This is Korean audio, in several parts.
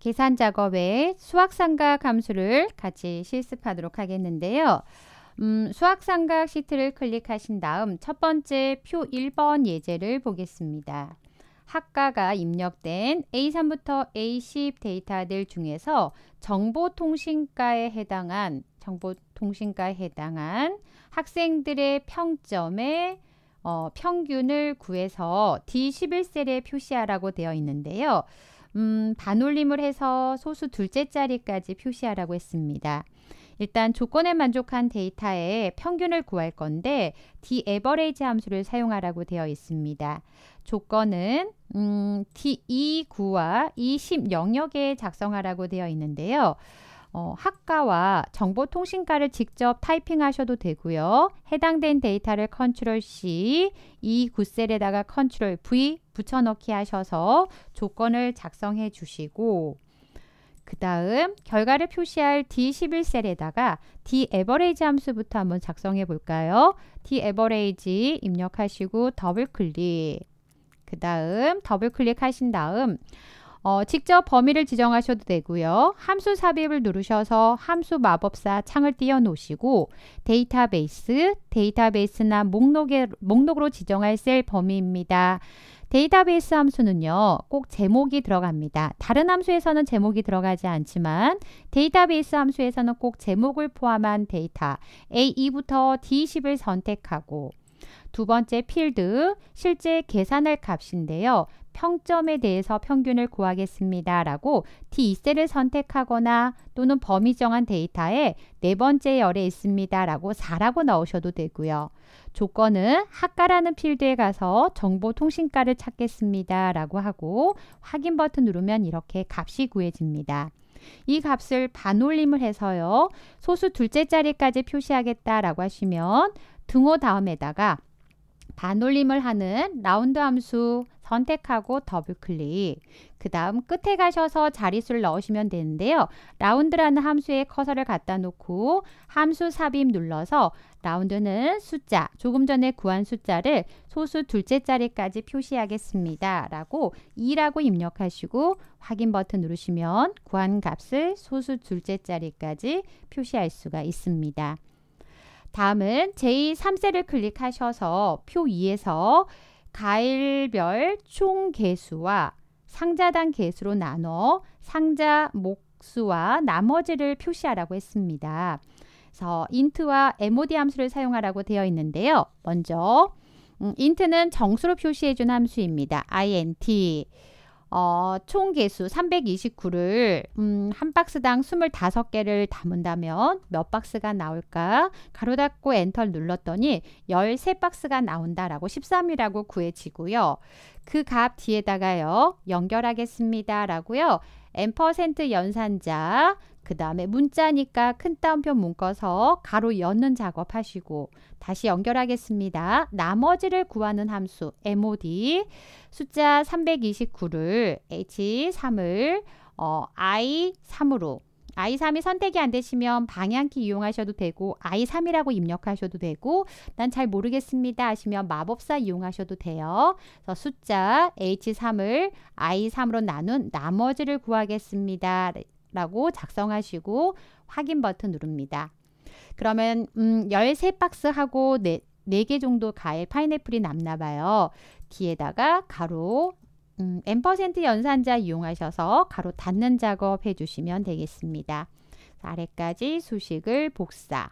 계산 작업 에 수학상각 함수를 같이 실습하도록 하겠는데요. 음, 수학상각 시트를 클릭하신 다음 첫 번째 표 1번 예제를 보겠습니다. 학과가 입력된 A3부터 A10 데이터들 중에서 정보통신과에 해당한 정보통신과에 해당한 학생들의 평점의 어, 평균을 구해서 D11셀에 표시하라고 되어 있는데요. 음, 반올림을 해서 소수 둘째 자리까지 표시하라고 했습니다. 일단 조건에 만족한 데이터의 평균을 구할 건데 d a v e r 함수를 사용하라고 되어 있습니다. 조건은 음, d 2 9와 E10 영역에 작성하라고 되어 있는데요. 어, 학과와 정보통신과를 직접 타이핑하셔도 되고요. 해당된 데이터를 컨트롤 C, 이굿셀에다가 e 컨트롤 V 붙여넣기 하셔서 조건을 작성해 주시고 그 다음 결과를 표시할 D11셀에다가 D-average 함수부터 한번 작성해 볼까요? D-average 입력하시고 더블클릭 그 다음 더블클릭하신 다음 어, 직접 범위를 지정하셔도 되고요. 함수 삽입을 누르셔서 함수 마법사 창을 띄워놓으시고 데이터베이스, 데이터베이스나 목록에, 목록으로 지정할 셀 범위입니다. 데이터베이스 함수는요. 꼭 제목이 들어갑니다. 다른 함수에서는 제목이 들어가지 않지만 데이터베이스 함수에서는 꼭 제목을 포함한 데이터 A2부터 D10을 선택하고 두 번째 필드, 실제 계산할 값인데요. 평점에 대해서 평균을 구하겠습니다. 라고 D2셀을 선택하거나 또는 범위 정한 데이터에 네 번째 열에 있습니다. 라고 4라고 넣으셔도 되고요. 조건은 학과라는 필드에 가서 정보통신과를 찾겠습니다. 라고 하고 확인 버튼 누르면 이렇게 값이 구해집니다. 이 값을 반올림을 해서요. 소수 둘째 자리까지 표시하겠다라고 하시면 등호 다음에다가 반올림을 하는 라운드 함수 선택하고 더블 클릭 그 다음 끝에 가셔서 자릿수를 넣으시면 되는데요. 라운드라는 함수에 커서를 갖다 놓고 함수 삽입 눌러서 라운드는 숫자 조금 전에 구한 숫자를 소수 둘째 자리까지 표시하겠습니다. 라고 2라고 입력하시고 확인 버튼 누르시면 구한 값을 소수 둘째 자리까지 표시할 수가 있습니다. 다음은 제3셀을 클릭하셔서 표 2에서 가일별 총 개수와 상자당 개수로 나눠 상자 목수와 나머지를 표시하라고 했습니다. 그래서 인트와 mod 함수를 사용하라고 되어 있는데요. 먼저 인트는 음, 정수로 표시해준 함수입니다. int 어, 총 개수 329를 음, 한 박스당 25개를 담은다면 몇 박스가 나올까? 가로 닫고 엔터 를 눌렀더니 13박스가 나온다라고 13이라고 구해지고요. 그 값 뒤에다가요. 연결하겠습니다라고요. n 퍼센트 연산자 그 다음에 문자니까 큰 따옴표 묶어서 가로 여는 작업 하시고 다시 연결하겠습니다. 나머지를 구하는 함수 MOD 숫자 329를 H3을 어, I3으로 I3이 선택이 안 되시면 방향키 이용하셔도 되고 I3이라고 입력하셔도 되고 난 잘 모르겠습니다 하시면 마법사 이용하셔도 돼요. 그래서 숫자 H3을 I3으로 나눈 나머지를 구하겠습니다. 라고 작성하시고 확인 버튼 누릅니다. 그러면 음, 13박스 하고 네, 4개 정도 가일 파인애플이 남나 봐요. 뒤에다가 가로 음, n% 연산자 이용하셔서 가로 닫는 작업 해주시면 되겠습니다. 아래까지 수식을 복사.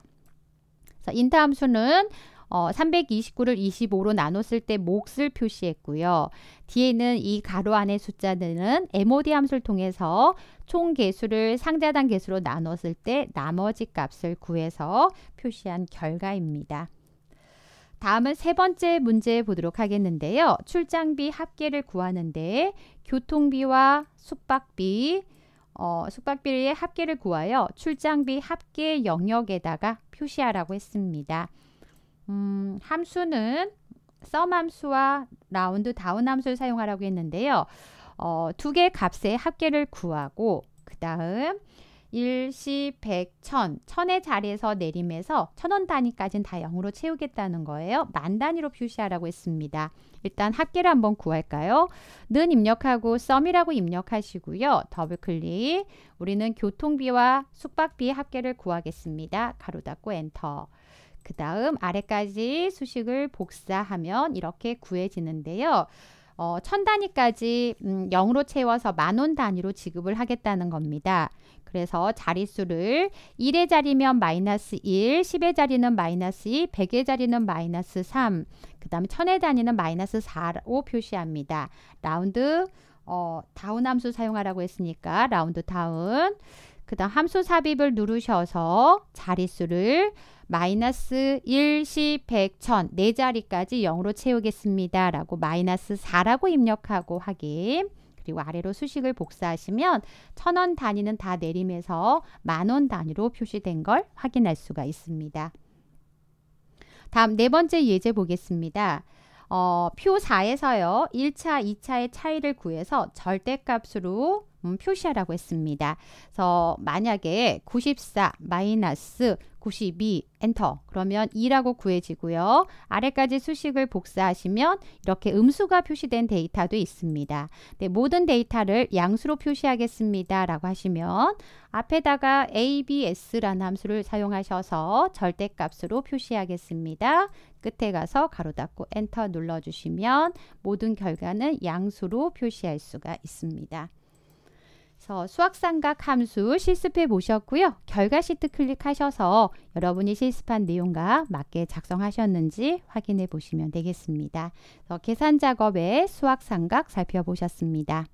인터 함수는 어, 329를 25로 나눴을 때 몫을 표시했고요. 뒤에는 이 가로 안의 숫자들 MOD 함수를 통해서 총 개수를 상자단 개수로 나눴을 때 나머지 값을 구해서 표시한 결과입니다. 다음은 세 번째 문제 보도록 하겠는데요. 출장비 합계를 구하는데 교통비와 숙박비, 어, 숙박비의 합계를 구하여 출장비 합계 영역에다가 표시하라고 했습니다. 음, 함수는 썸 함수와 라운드 다운 함수를 사용하라고 했는데요. 어, 두 개 값의 합계를 구하고 그 다음 일시 백천 천의 자리에서 내림해서 천원 단위까지는 다 0으로 채우겠다는 거예요. 만 단위로 표시하라고 했습니다. 일단 합계를 한번 구할까요? 는 입력하고 썸이라고 입력하시고요. 더블클릭 우리는 교통비와 숙박비의 합계를 구하겠습니다. 가로 닫고 엔터 그 다음 아래까지 수식을 복사하면 이렇게 구해지는데요. 어, 천 단위까지 음, 0으로 채워서 만원 단위로 지급을 하겠다는 겁니다. 그래서 자릿수를 1의 자리면 마이너스 1, 10의 자리는 마이너스 2, 100의 자리는 마이너스 3, 그다음 1000의 단위는 마이너스 4로 표시합니다. 라운드 어, 다운 함수 사용하라고 했으니까 라운드 다운 그 다음 함수 삽입을 누르셔서 자릿수를 마이너스 1, 10, 100, 1000, 네 자리까지 0으로 채우겠습니다. 라고 마이너스 4라고 입력하고 확인. 그리고 아래로 수식을 복사하시면 천 원 단위는 다 내림해서 만원 단위로 표시된 걸 확인할 수가 있습니다. 다음 네 번째 예제 보겠습니다. 어, 표 4에서요. 1차, 2차의 차이를 구해서 절대값으로 표시하라고 했습니다. 그래서 만약에 94 마이너스 92 엔터 그러면 2라고 구해지고요. 아래까지 수식을 복사하시면 이렇게 음수가 표시된 데이터도 있습니다. 네, 모든 데이터를 양수로 표시하겠습니다. 라고 하시면 앞에다가 abs라는 함수를 사용하셔서 절대값으로 표시하겠습니다. 끝에 가서 가로 닫고 엔터 눌러주시면 모든 결과는 양수로 표시할 수가 있습니다. 그수학삼각 함수 실습해 보셨고요. 결과 시트 클릭하셔서 여러분이 실습한 내용과 맞게 작성하셨는지 확인해 보시면 되겠습니다. 계산 작업의 수학상각 살펴보셨습니다.